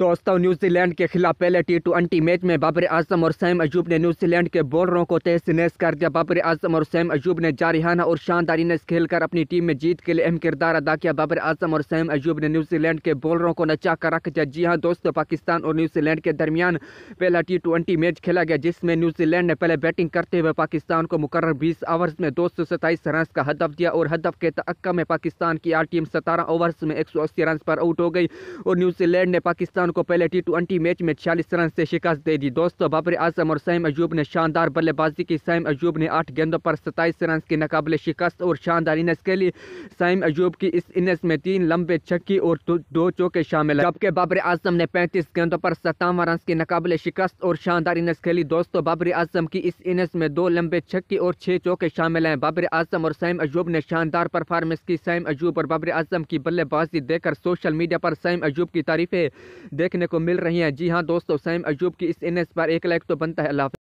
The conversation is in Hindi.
दोस्तों न्यूजीलैंड के खिलाफ पहले टी ट्वेंटी मैच में बाबर आजम और सैम अजूब ने न्यूजीलैंड के बॉलरों को तहस नहस कर दिया बाबर आजम और सैम अजूब ने जारिहाना और शानदार इनिंग्स खेलकर अपनी टीम में जीत के लिए अहम किरदार अदा किया बाबर आजम और सैम अजूब ने न्यूजीलैंड के बॉलरों को नचा कर रख दिया जी हाँ दोस्तों पाकिस्तान और न्यूजीलैंड के दरमियान पहला टी ट्वेंटी मैच खेला गया जिसमें न्यूजीलैंड ने पहले बैटिंग करते हुए पाकिस्तान को मुकर बीस ओवर्स में दो सौ सत्ताईस रन का हदफ दिया और हदफ के तक्का में पाकिस्तान की आठ टीम सतारह ओवर्स में एक सौ अस्सी रन पर आउट हो गई और न्यूजीलैंड ने पाकिस्तान पाकिस्तान को पहले टी ट्वेंटी मैच में छियालीस रन से शिकस्त दे दी दोस्तों बाबर आजम और सैम अजूब ने शानदार बल्लेबाजी की सैम अजूब ने आठ गेंदों पर सत्ताईस रन के नाकबले शिकस्त और शानदार इनस के लिए सैम अजूब की इस इनस में तीन लंबे छक्की और दो चौके शामिल है जबकि बाबर आजम ने पैंतीस गेंदों पर सत्तावन रन के नाकबले शिकस्त और शानदार इनिंग्स खेली दोस्तों बाबर आजम की इस इनस में दो लंबे छक्की और छह चौके शामिल हैं बाबर आजम और सैम अजूब ने शानदार परफॉर्मेंस की सैम अजूब और बाबर आजम की बल्लेबाजी देकर सोशल मीडिया पर सैम अजूब की तारीफें देखने को मिल रही हैं जी हाँ दोस्तों सैम अयूब की इस इन पर एक लाइक तो बनता है अल्लाह